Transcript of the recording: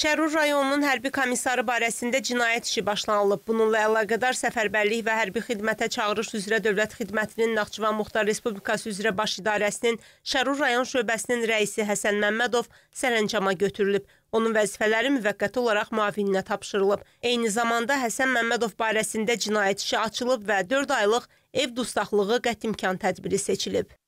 Şərur rayonunun hərbi komissarı barəsində cinayət işi başlanılıb. Bununla əlaqədar səfərbərlik və hərbi xidmətə çağırış üzrə Dövlət Xidmətinin Naxçıvan Muxtar Respublikası üzrə Baş İdarəsinin Şərur rayon şöbəsinin rəisi Həsən Məmmədov sərəncama götürülüb. Onun vəzifələri müvəqqəti olaraq müavininə tapşırılıb. Eyni zamanda Həsən Məmmədov barəsində cinayət işi açılıb və 4 aylıq ev dustaqlığı qətimkan tədbiri seçilib.